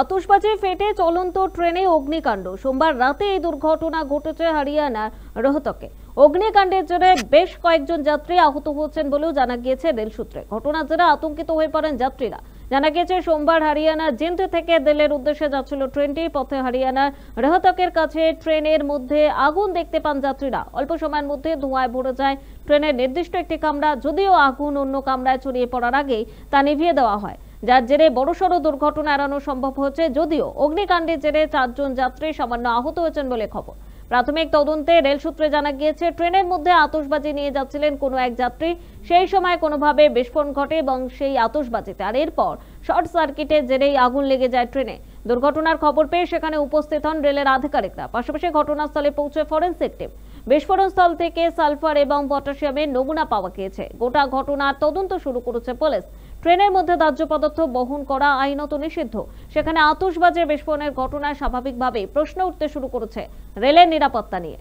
আতসবাজে ফেটে চলন্ত ট্রেনে অগ্নিকাণ্ড সোমবার রাতে এই দুর্ঘটনা ঘটেছে হরিয়ানার রোহতকে অগ্নিকাণ্ডের জেরে বেশ কয়েকজন যাত্রী আহত হয়েছেন বলেও জানা গিয়েছে রেল সূত্রে ঘটনার জেরে আতঙ্কিত হয়ে পড়েন যাত্রীরা জানা গিয়েছে সোমবার হরিয়ানার জিন্দ থেকে দিল্লির উদ্দেশ্যে যাচ্ছিল ট্রেনটি পথে হরিয়ানার রোহতকের কাছে ট্রেনের মধ্যে আগুন দেখতে পান যাত্রীরা অল্প সময়ের মধ্যে ধোঁয়ায় ভরে যায় ট্রেনের নির্দিষ্ট একটি কামরা যদিও আগুন অন্য কামরায় ছড়িয়ে পড়ার আগেই তা নিভিয়ে দেওয়া হয় যার জেরে বড়সড় দুর্ঘটনা এড়ানো সম্ভব হচ্ছে যদিও অগ্নিকাণ্ডের জেরে চারজন যাত্রী সামান্য আহত হয়েছেন বলে খবর প্রাথমিক তদন্তে রেল সূত্রে জানা গিয়েছে ট্রেনের মধ্যে আতসবাজি নিয়ে যাচ্ছিলেন কোনো এক যাত্রী সেই সময় কোনোভাবে বিস্ফোরণ ঘটে এবং সেই আতসবাজিতে আর এরপর শর্ট সার্কিটের জেরেই আগুন লেগে যায় ট্রেনে দুর্ঘটনার খবর পেয়ে সেখানে উপস্থিত হন রেলের আধিকারিকরা পাশাপাশি ঘটনাস্থলে পৌঁছে ফরেন্সিক টিম বিস্ফোরণস্থল থেকে সালফার এবং পটাশিয়ামের নমুনা পাওয়া গিয়েছে গোটা ঘটনার তদন্ত শুরু করেছে পুলিশ ট্রেনের মধ্যে দাহ্য পদার্থ বহন করা আইনত নিষিদ্ধ সেখানে আতসবাজের বিস্ফোরণের ঘটনায় স্বাভাবিকভাবে প্রশ্ন উঠতে শুরু করেছে রেলের নিরাপত্তা নিয়ে